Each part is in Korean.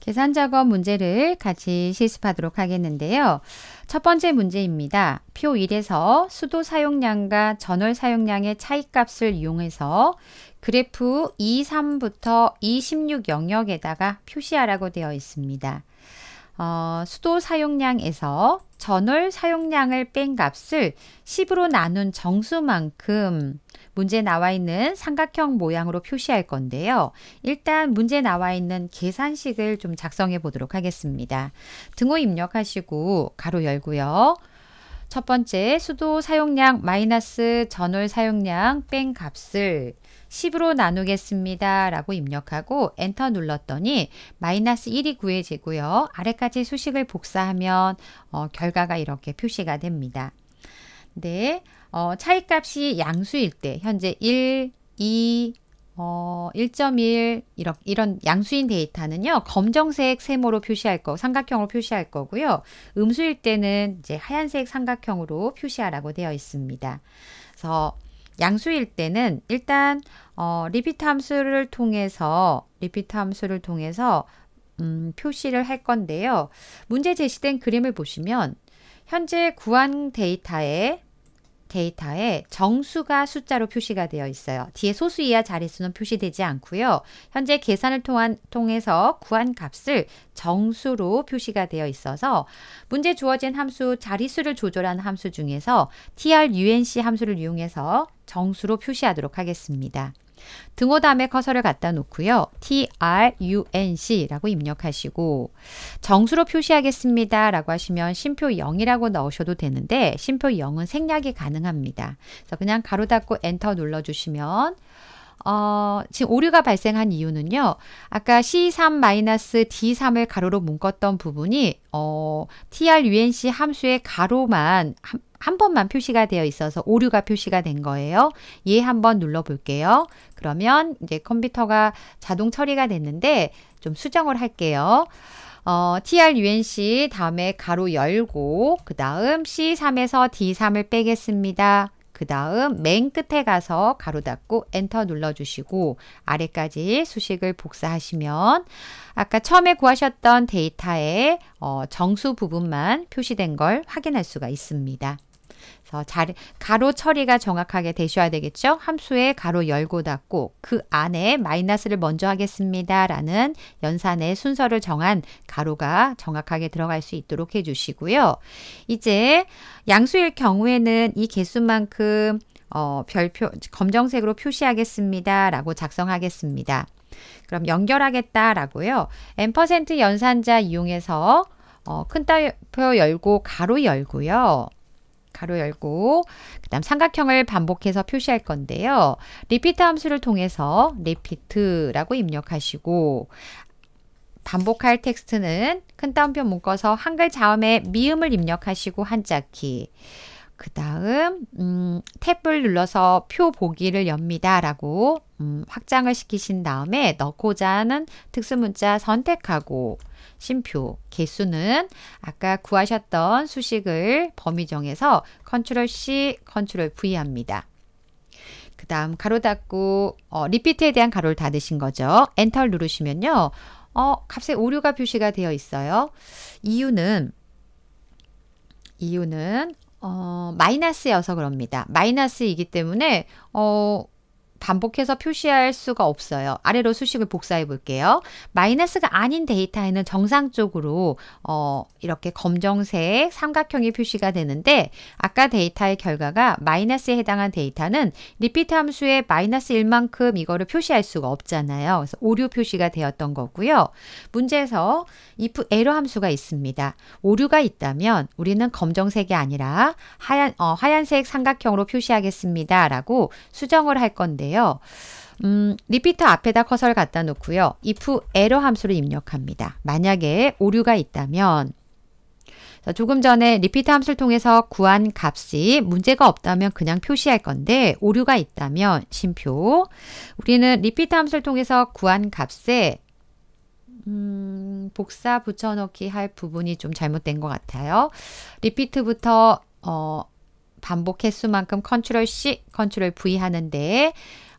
계산 작업 문제를 같이 실습하도록 하겠는데요. 첫 번째 문제입니다. 표 1에서 수도 사용량과 전월 사용량의 차이값을 이용해서 그래프 23부터 26 영역에다가 표시하라고 되어 있습니다. 어, 수도 사용량에서 전월 사용량을 뺀 값을 10으로 나눈 정수만큼 문제 나와 있는 삼각형 모양으로 표시할 건데요. 일단 문제 나와 있는 계산식을 좀 작성해 보도록 하겠습니다. 등호 입력하시고 가로 열고요. 첫 번째 수도 사용량 마이너스 전월 사용량 뺀 값을 10으로 나누겠습니다. 라고 입력하고 엔터 눌렀더니 마이너스 1이 구해지고요. 아래까지 수식을 복사하면 어, 결과가 이렇게 표시가 됩니다. 네. 어, 차이값이 양수일 때 현재 1, 2, 어, 1.1 이런, 이런 양수인 데이터는요. 검정색 세모로 표시할 거, 삼각형으로 표시할 거고요. 음수일 때는 이제 하얀색 삼각형으로 표시하라고 되어 있습니다. 그래서 양수일 때는 일단 어, 리피트 함수를 통해서 리피트 함수를 통해서 음, 표시를 할 건데요. 문제 제시된 그림을 보시면 현재 구한 데이터에 데이터에 정수가 숫자로 표시가 되어 있어요. 뒤에 소수 이하 자릿수는 표시되지 않고요. 현재 계산을 통한, 통해서 구한 값을 정수로 표시가 되어 있어서 문제 주어진 함수 자릿수를 조절하 함수 중에서 trunc 함수를 이용해서 정수로 표시하도록 하겠습니다. 등호 다음에 커서를 갖다 놓고요. trunC라고 입력하시고 정수로 표시하겠습니다. 라고 하시면 심표 0이라고 넣으셔도 되는데 심표 0은 생략이 가능합니다. 그래서 그냥 가로 닫고 엔터 눌러주시면 어, 지금 오류가 발생한 이유는요. 아까 C3-D3을 가로로 묶었던 부분이 어, trunc 함수의 가로만 함, 한 번만 표시가 되어 있어서 오류가 표시가 된 거예요. 얘 한 번 눌러 볼게요. 그러면 이제 컴퓨터가 자동 처리가 됐는데 좀 수정을 할게요. 어, trunc 다음에 가로 열고 그 다음 c3에서 d3을 빼겠습니다. 그 다음 맨 끝에 가서 가로 닫고 엔터 눌러주시고 아래까지 수식을 복사하시면 아까 처음에 구하셨던 데이터의 어, 정수 부분만 표시된 걸 확인할 수가 있습니다. 그래서 자리, 가로 처리가 정확하게 되셔야 되겠죠. 함수에 가로 열고 닫고 그 안에 마이너스를 먼저 하겠습니다. 라는 연산의 순서를 정한 가로가 정확하게 들어갈 수 있도록 해주시고요. 이제 양수일 경우에는 이 개수만큼 어, 별표 검정색으로 표시하겠습니다. 라고 작성하겠습니다. 그럼 연결하겠다라고요. n% 연산자 이용해서 어, 큰 따옴표 열고 가로 열고요. 가로 열고 그다음 삼각형을 반복해서 표시할 건데요. 리피트 함수를 통해서 리피트라고 입력하시고 반복할 텍스트는 큰 따옴표 묶어서 한글 자음에 미음을 입력하시고 한자 키그 다음 음, 탭을 눌러서 표 보기를 엽니다 라고 음, 확장을 시키신 다음에 넣고자 하는 특수문자 선택하고 심표 개수는 아까 구하셨던 수식을 범위 정해서 컨트롤 C, 컨트롤 V 합니다. 그 다음 가로 닫고 어, 리피트에 대한 가로를 닫으신 거죠. 엔터를 누르시면요. 어, 값에 오류가 표시가 되어 있어요. 이유는 이유는 어, 마이너스여서 그럽니다. 마이너스이기 때문에 어, 반복해서 표시할 수가 없어요. 아래로 수식을 복사해 볼게요. 마이너스가 아닌 데이터에는 정상적으로 어, 이렇게 검정색 삼각형이 표시가 되는데 아까 데이터의 결과가 마이너스에 해당한 데이터는 리피트 함수의 마이너스 1만큼 이거를 표시할 수가 없잖아요. 그래서 오류 표시가 되었던 거고요. 문제에서 if error 함수가 있습니다. 오류가 있다면 우리는 검정색이 아니라 하얀, 어, 하얀색 삼각형으로 표시하겠습니다. 라고 수정을 할 건데요. 건데요. 음, 리피터 앞에다 커서를 갖다 놓고요. if 에러 함수를 입력합니다. 만약에 오류가 있다면 자, 조금 전에 리피트 함수를 통해서 구한 값이 문제가 없다면 그냥 표시할 건데 오류가 있다면 심표 우리는 리피트 함수를 통해서 구한 값에 음, 복사 붙여넣기 할 부분이 좀 잘못된 것 같아요. 리피트부터 어, 반복 횟수만큼 컨트롤 C, 컨트롤 V 하는데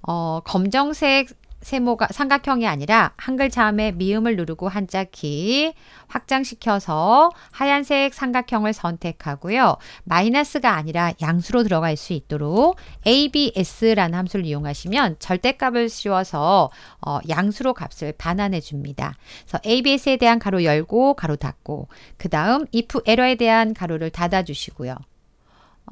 어, 검정색 세모가 삼각형이 아니라 한 글자음에 미음을 누르고 한자 키 확장시켜서 하얀색 삼각형을 선택하고요. 마이너스가 아니라 양수로 들어갈 수 있도록 ABS라는 함수를 이용하시면 절대값을 씌워서 어, 양수로 값을 반환해 줍니다. 그래서 ABS에 대한 가로 열고 가로 닫고 그 다음 if 에러에 대한 가로를 닫아 주시고요.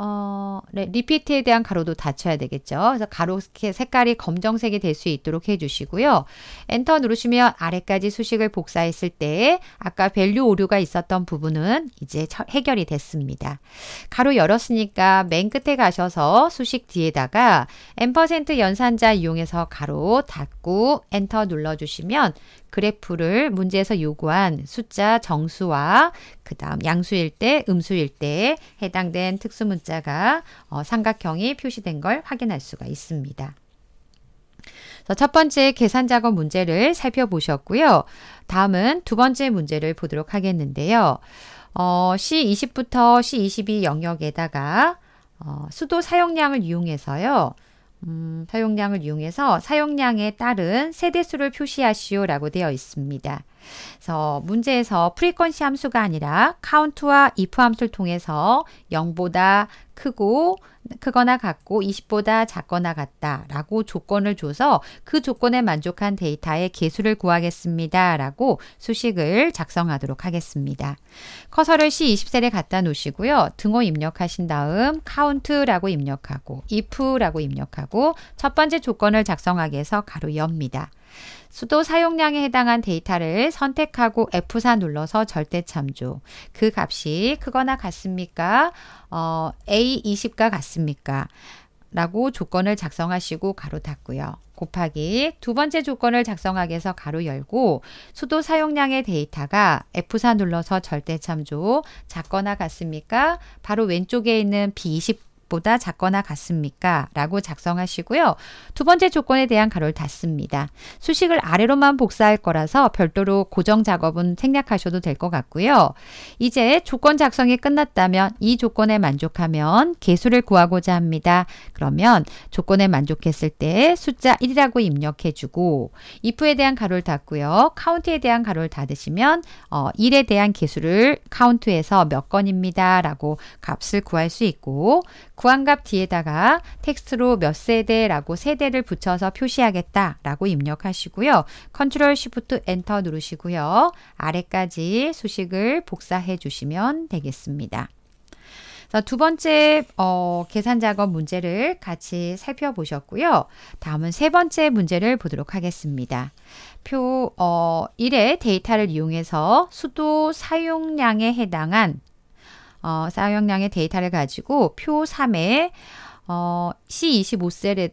어, 네, 리피트에 대한 가로도 닫혀야 되겠죠. 그래서 가로 색깔이 검정색이 될 수 있도록 해주시고요. 엔터 누르시면 아래까지 수식을 복사했을 때 아까 밸류 오류가 있었던 부분은 이제 해결이 됐습니다. 가로 열었으니까 맨 끝에 가셔서 수식 뒤에다가 n 연산자 이용해서 가로 닫고 엔터 눌러주시면 그래프를 문제에서 요구한 숫자 정수와 그 다음 양수일 때 음수일 때 해당된 특수문자가 어, 삼각형이 표시된 걸 확인할 수가 있습니다. 첫 번째 계산 작업 문제를 살펴보셨고요. 다음은 두 번째 문제를 보도록 하겠는데요. 어, C20부터 C22 영역에다가 어, 수도 사용량을 이용해서요. 음, 사용량을 이용해서 사용량에 따른 세대수를 표시하시오라고 되어 있습니다. 그래서 문제에서 프리퀀시 함수가 아니라 카운트와 if 함수를 통해서 0보다 크고 크거나 같고 20보다 작거나 같다라고 조건을 줘서 그 조건에 만족한 데이터의 개수를 구하겠습니다라고 수식을 작성하도록 하겠습니다. 커서를 C20셀에 갖다 놓으시고요. 등호 입력하신 다음 count라고 입력하고 if라고 입력하고 첫 번째 조건을 작성하기 위해서 가로 엽니다. 수도 사용량에 해당한 데이터를 선택하고 F4 눌러서 절대 참조. 그 값이 크거나 같습니까? 어, A20과 같습니까? 라고 조건을 작성하시고 가로 닫고요. 곱하기 두 번째 조건을 작성하기 위해서 가로 열고 수도 사용량의 데이터가 F4 눌러서 절대 참조 작거나 같습니까? 바로 왼쪽에 있는 B20 금보다 작거나 같습니까? 라고 작성하시고요. 두 번째 조건에 대한 가로를 닫습니다. 수식을 아래로만 복사할 거라서 별도로 고정 작업은 생략하셔도 될 것 같고요. 이제 조건 작성이 끝났다면 이 조건에 만족하면 개수를 구하고자 합니다. 그러면 조건에 만족했을 때 숫자 1이라고 입력해주고 if에 대한 가로를 닫고요. c o u n t 에 대한 가로를 닫으시면 어, 1에 대한 개수를 c o u n t 에서몇 건입니다. 라고 값을 구할 수 있고 구한값 뒤에다가 텍스트로 몇 세대라고 세대를 붙여서 표시하겠다라고 입력하시고요. 컨트롤 쉬프트 엔터 누르시고요. 아래까지 수식을 복사해 주시면 되겠습니다. 두 번째 어, 계산 작업 문제를 같이 살펴보셨고요. 다음은 세 번째 문제를 보도록 하겠습니다. 표 어, 1의 데이터를 이용해서 수도 사용량에 해당한 어, 사용량의 데이터를 가지고 표 3에 어, C25셀에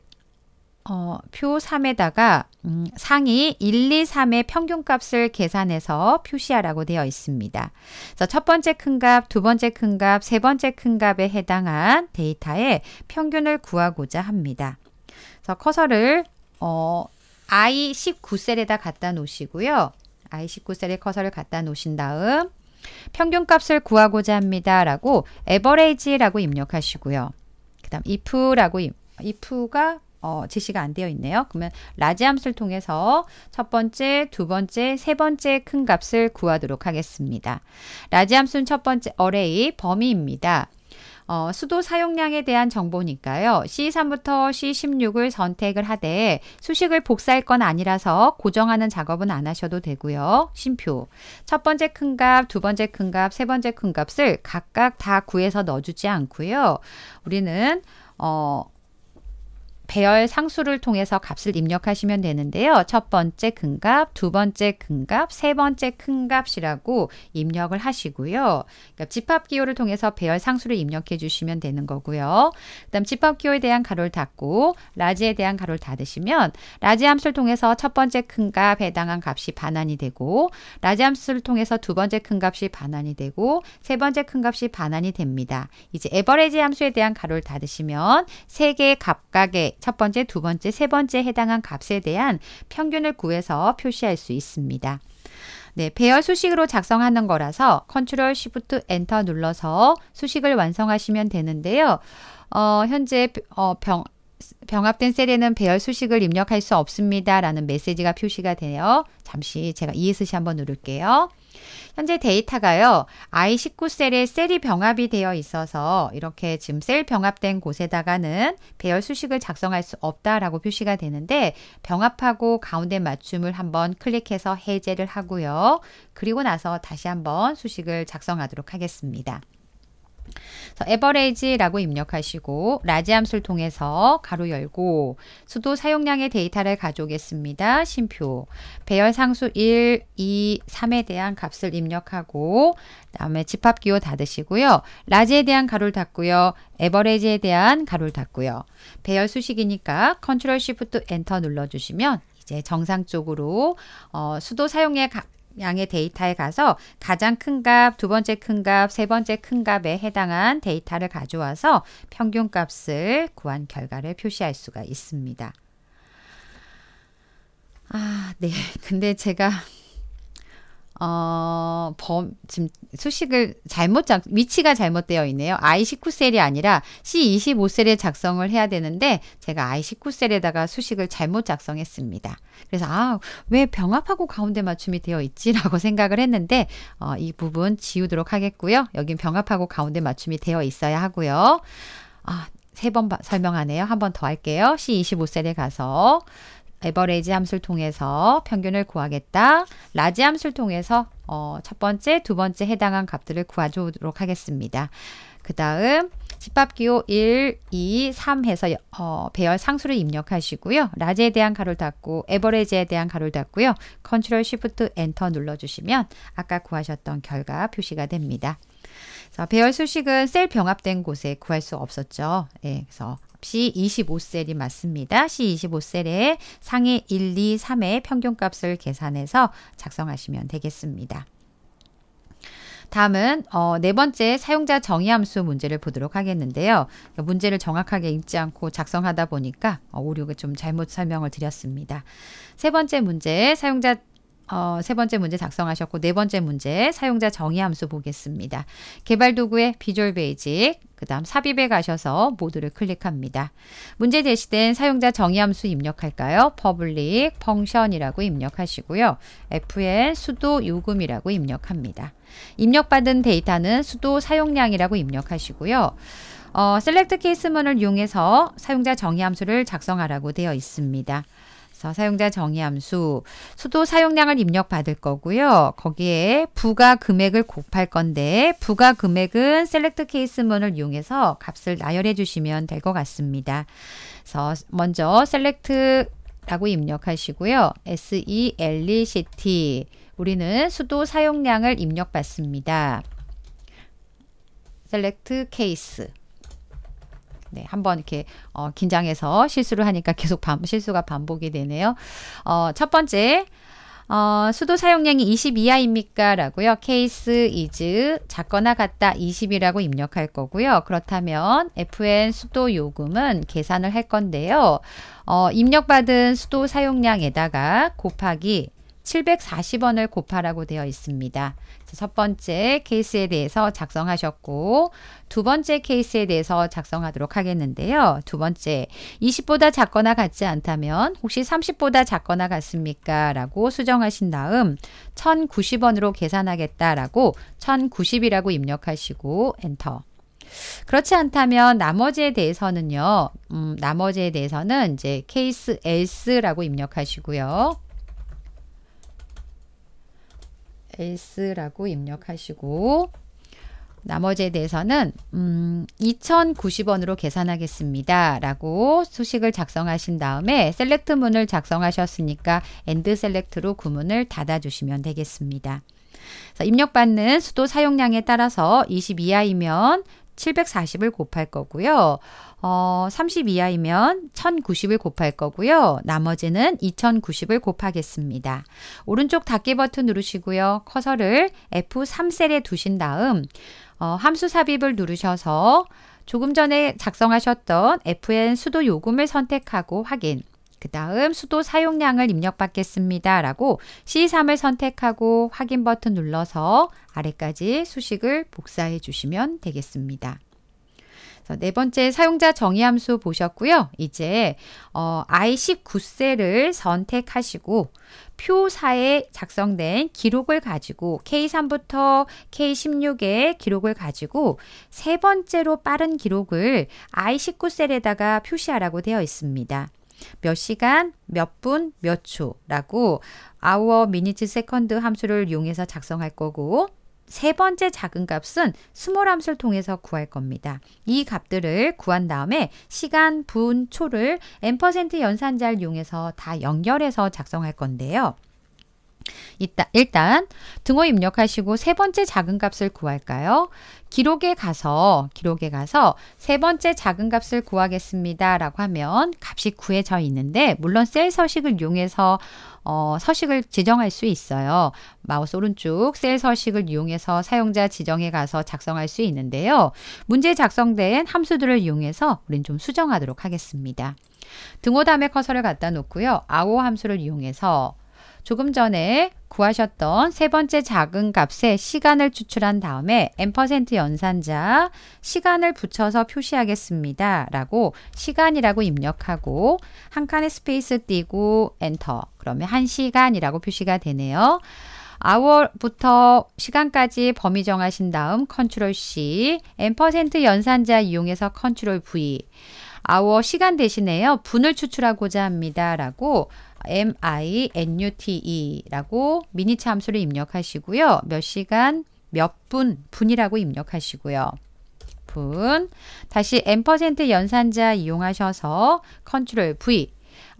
어, 표 3에다가 음, 상위 1, 2, 3의 평균값을 계산해서 표시하라고 되어 있습니다. 그래서 첫 번째 큰 값, 두 번째 큰 값, 세 번째 큰 값에 해당한 데이터의 평균을 구하고자 합니다. 그래서 커서를 어, I19셀에다 갖다 놓으시고요. I19셀에 커서를 갖다 놓으신 다음 평균값을 구하고자 합니다. 라고 average라고 입력하시고요. 그 다음 if라고 if가 어, 지시가안 되어 있네요. 그러면 라지 함수를 통해서 첫 번째, 두 번째, 세 번째 큰 값을 구하도록 하겠습니다. 라지 함수는 첫 번째 어레이 범위입니다. 어, 수도 사용량에 대한 정보니까요. C3부터 C16을 선택을 하되 수식을 복사할 건 아니라서 고정하는 작업은 안 하셔도 되고요. 심표. 첫 번째 큰 값, 두 번째 큰 값, 세 번째 큰 값을 각각 다 구해서 넣어주지 않고요. 우리는 어, 배열 상수를 통해서 값을 입력하시면 되는데요. 첫 번째 큰 값, 두 번째 큰 값, 세 번째 큰 값이라고 입력을 하시고요. 그러니까 집합 기호를 통해서 배열 상수를 입력해 주시면 되는 거고요. 그다음 집합 기호에 대한 가로를 닫고 라지에 대한 가로를 닫으시면 라지 함수를 통해서 첫 번째 큰 값에 해당한 값이 반환이 되고 라지 함수를 통해서 두 번째 큰 값이 반환이 되고 세 번째 큰 값이 반환이 됩니다. 이제 에버레지 함수에 대한 가로를 닫으시면 세개의 각각의 첫 번째, 두 번째, 세번째 해당한 값에 대한 평균을 구해서 표시할 수 있습니다. 네, 배열 수식으로 작성하는 거라서 컨트롤 쉬프트 엔터 눌러서 수식을 완성하시면 되는데요. 어, 현재 어, 병, 병합된 셀에는 배열 수식을 입력할 수 없습니다. 라는 메시지가 표시가 돼요. 잠시 제가 ESC 한번 누를게요. 현재 데이터가요, I19셀에 셀이 병합이 되어 있어서 이렇게 지금 셀 병합된 곳에다가는 배열 수식을 작성할 수 없다라고 표시가 되는데 병합하고 가운데 맞춤을 한번 클릭해서 해제를 하고요. 그리고 나서 다시 한번 수식을 작성하도록 하겠습니다. 에버레이지라고 입력하시고 라지 함수를 통해서 가로 열고 수도 사용량의 데이터를 가져오겠습니다. 심표 배열 상수 1, 2, 3에 대한 값을 입력하고 다음에 집합 기호 닫으시고요. 라지에 대한 가로를 닫고요. 에버레이지에 대한 가로를 닫고요. 배열 수식이니까 컨트롤 시프트 엔터 눌러주시면 이제 정상적으로 어, 수도 사용의 양의 데이터에 가서 가장 큰 값, 두 번째 큰 값, 세 번째 큰 값에 해당한 데이터를 가져와서 평균값을 구한 결과를 표시할 수가 있습니다. 아, 네. 근데 제가 어, 범, 지금 수식을 잘못 작, 위치가 잘못되어 있네요. I19셀이 아니라 C25셀에 작성을 해야 되는데 제가 I19셀에다가 수식을 잘못 작성했습니다. 그래서 아, 왜 병합하고 가운데 맞춤이 되어 있지라고 생각을 했는데 어, 이 부분 지우도록 하겠고요. 여긴 병합하고 가운데 맞춤이 되어 있어야 하고요. 아, 세 번 설명하네요. 한 번 더 할게요. C25셀에 가서 에버레이지 함수를 통해서 평균을 구하겠다. 라지 함수를 통해서 어, 첫 번째, 두 번째 해당한 값들을 구하도록 하겠습니다. 그 다음 집합기호 1, 2, 3 해서 어, 배열 상수를 입력하시고요. 라지에 대한 가로를 닫고 에버레지에 이 대한 가로를 닫고요. 컨트롤 쉬프트 엔터 눌러주시면 아까 구하셨던 결과 표시가 됩니다. 배열 수식은 셀 병합된 곳에 구할 수 없었죠. 예, 그래서 C25셀이 맞습니다. C25셀에 상위 1, 2, 3의 평균값을 계산해서 작성하시면 되겠습니다. 다음은 어, 네 번째 사용자 정의 함수 문제를 보도록 하겠는데요. 문제를 정확하게 읽지 않고 작성하다 보니까 어, 오류가 좀 잘못 설명을 드렸습니다. 세 번째 문제 사용자 어, 세 번째 문제 작성하셨고 네 번째 문제 사용자 정의 함수 보겠습니다. 개발 도구의 비주얼 베이직 그 다음 삽입에 가셔서 모두를 클릭합니다. 문제 제시된 사용자 정의 함수 입력할까요? public function이라고 입력하시고요. fn 수도 요금이라고 입력합니다. 입력받은 데이터는 수도 사용량이라고 입력하시고요. 어, select 케이스문을 이용해서 사용자 정의 함수를 작성하라고 되어 있습니다. 그래서 사용자 정의 함수 수도 사용량을 입력받을 거고요. 거기에 부가 금액을 곱할 건데 부가 금액은 셀렉트 케이스문을 이용해서 값을 나열해 주시면 될 것 같습니다. 그래서 먼저 셀렉트 라고 입력하시고요. SELECT 우리는 수도 사용량을 입력받습니다. 셀렉트 케이스 네, 한번 이렇게 어, 긴장해서 실수를 하니까 계속 반, 실수가 반복이 되네요. 어, 첫 번째. 어, 수도 사용량이 20 이하입니까? 라고요. 케이스 이즈 작거나 같다 20이라고 입력할 거고요. 그렇다면 FN 수도 요금은 계산을 할 건데요. 어, 입력받은 수도 사용량에다가 곱하기 740원을 곱하라고 되어 있습니다. 첫 번째 케이스에 대해서 작성하셨고 두 번째 케이스에 대해서 작성하도록 하겠는데요. 두 번째 20보다 작거나 같지 않다면 혹시 30보다 작거나 같습니까? 라고 수정하신 다음 1090원으로 계산하겠다라고 1090이라고 입력하시고 엔터 그렇지 않다면 나머지에 대해서는요. 음, 나머지에 대해서는 이제 케이스 else라고 입력하시고요. else라고 입력하시고 나머지에 대해서는 음, 2090원으로 계산하겠습니다. 라고 수식을 작성하신 다음에 셀렉트 문을 작성하셨으니까 엔드 셀렉트로 구문을 닫아주시면 되겠습니다. 입력받는 수도 사용량에 따라서 2 2하면 740을 곱할 거고요. 어, 30 이하이면 1090을 곱할 거고요. 나머지는 2090을 곱하겠습니다. 오른쪽 닫기 버튼 누르시고요. 커서를 F3셀에 두신 다음 어, 함수 삽입을 누르셔서 조금 전에 작성하셨던 FN 수도 요금을 선택하고 확인. 그 다음 수도 사용량을 입력받겠습니다. 라고 C3을 선택하고 확인 버튼 눌러서 아래까지 수식을 복사해 주시면 되겠습니다. 네 번째 사용자 정의 함수 보셨고요. 이제 어, I19셀을 선택하시고 표사에 작성된 기록을 가지고 K3부터 K16의 기록을 가지고 세 번째로 빠른 기록을 I19셀에다가 표시하라고 되어 있습니다. 몇 시간, 몇 분, 몇 초라고 hour, minute, second 함수를 이용해서 작성할 거고 세 번째 작은 값은 스몰 함수를 통해서 구할 겁니다. 이 값들을 구한 다음에 시간, 분, 초를 n% 연산자를 이용해서 다 연결해서 작성할 건데요. 일단 등호 입력하시고 세 번째 작은 값을 구할까요? 기록에 가서 기록에 가서 세 번째 작은 값을 구하겠습니다. 라고 하면 값이 구해져 있는데 물론 셀 서식을 이용해서 어, 서식을 지정할 수 있어요. 마우스 오른쪽 셀 서식을 이용해서 사용자 지정에 가서 작성할 수 있는데요. 문제 작성된 함수들을 이용해서 우린 좀 수정하도록 하겠습니다. 등호 다음에 커서를 갖다 놓고요. 아오 함수를 이용해서 조금 전에 구하셨던 세 번째 작은 값에 시간을 추출한 다음에 n% 연산자 시간을 붙여서 표시하겠습니다. 라고 시간이라고 입력하고 한 칸에 스페이스 띄고 엔터 그러면 한시간이라고 표시가 되네요. 아월부터 시간까지 범위 정하신 다음 컨트롤 C, n% 연산자 이용해서 컨트롤 V 아워 시간 대신에요. 분을 추출하고자 합니다. 라고 minute 라고 미니차 함수를 입력하시고요. 몇 시간, 몇 분, 분이라고 입력하시고요. 분. 다시 n% 연산자 이용하셔서 컨트롤 V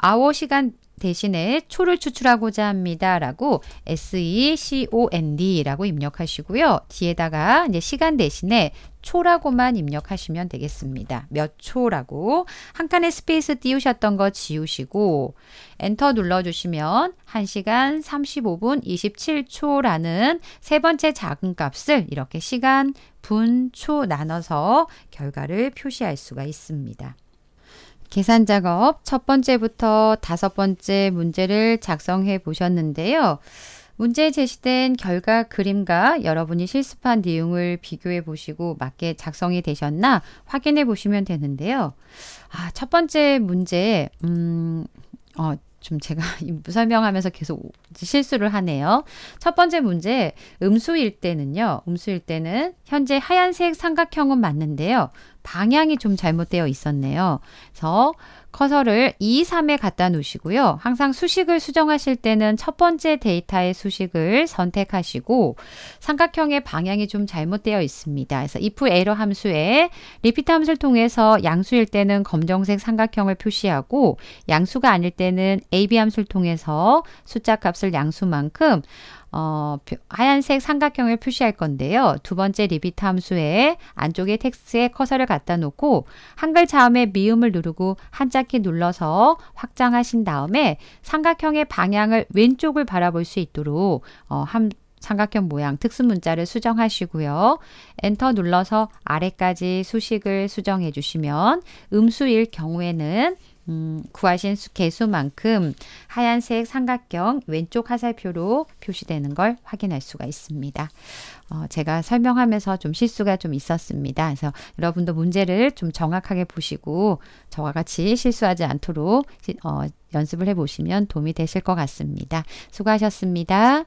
아워 시간 대신에 초를 추출하고자 합니다. 라고 SECOND 라고 입력하시고요. 뒤에다가 이제 시간 대신에 초라고만 입력하시면 되겠습니다. 몇 초라고 한칸의 스페이스 띄우셨던 거 지우시고 엔터 눌러주시면 1시간 35분 27초라는 세 번째 작은 값을 이렇게 시간, 분, 초 나눠서 결과를 표시할 수가 있습니다. 계산 작업 첫 번째부터 다섯 번째 문제를 작성해 보셨는데요. 문제에 제시된 결과 그림과 여러분이 실습한 내용을 비교해 보시고 맞게 작성이 되셨나 확인해 보시면 되는데요. 아, 첫 번째 문제, 음, 어, 좀 제가 설명하면서 계속 실수를 하네요. 첫 번째 문제, 음수일 때는요. 음수일 때는 현재 하얀색 삼각형은 맞는데요. 방향이 좀 잘못되어 있었네요. 그래서 커서를 2, 3에 갖다 놓으시고요. 항상 수식을 수정하실 때는 첫 번째 데이터의 수식을 선택하시고 삼각형의 방향이 좀 잘못되어 있습니다. 그래서 if 에러 함수에 리피트 함수를 통해서 양수일 때는 검정색 삼각형을 표시하고 양수가 아닐 때는 ab 함수를 통해서 숫자 값을 양수만큼 어, 하얀색 삼각형을 표시할 건데요. 두 번째 리비트 함수에 안쪽에 텍스트에 커서를 갖다 놓고 한글 자음의 미음을 누르고 한자키 눌러서 확장하신 다음에 삼각형의 방향을 왼쪽을 바라볼 수 있도록 어, 함, 삼각형 모양 특수 문자를 수정하시고요. 엔터 눌러서 아래까지 수식을 수정해 주시면 음수일 경우에는 음, 구하신 개수만큼 하얀색 삼각형 왼쪽 화살표로 표시되는 걸 확인할 수가 있습니다. 어, 제가 설명하면서 좀 실수가 좀 있었습니다. 그래서 여러분도 문제를 좀 정확하게 보시고 저와 같이 실수하지 않도록 어, 연습을 해보시면 도움이 되실 것 같습니다. 수고하셨습니다.